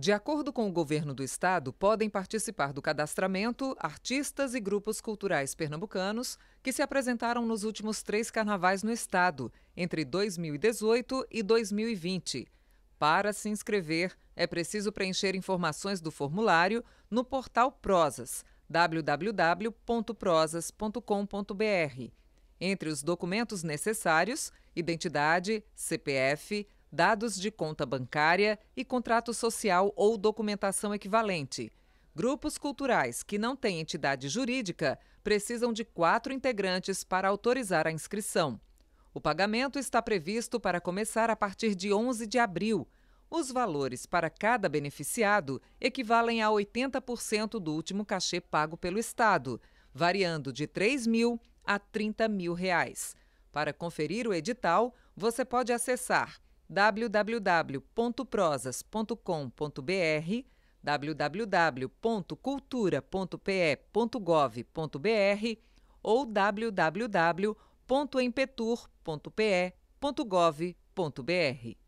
De acordo com o governo do estado, podem participar do cadastramento artistas e grupos culturais pernambucanos que se apresentaram nos últimos três carnavais no estado, entre 2018 e 2020. Para se inscrever, é preciso preencher informações do formulário no portal Prosas, www.prosas.com.br. Entre os documentos necessários, identidade, CPF, dados de conta bancária e contrato social ou documentação equivalente. Grupos culturais que não têm entidade jurídica precisam de quatro integrantes para autorizar a inscrição. O pagamento está previsto para começar a partir de 11 de abril. Os valores para cada beneficiado equivalem a 80% do último cachê pago pelo Estado, variando de 3 mil a 30 mil reais. Para conferir o edital, você pode acessar www.prosas.com.br, www.cultura.pe.gov.br ou www.empetur.pe.gov.br.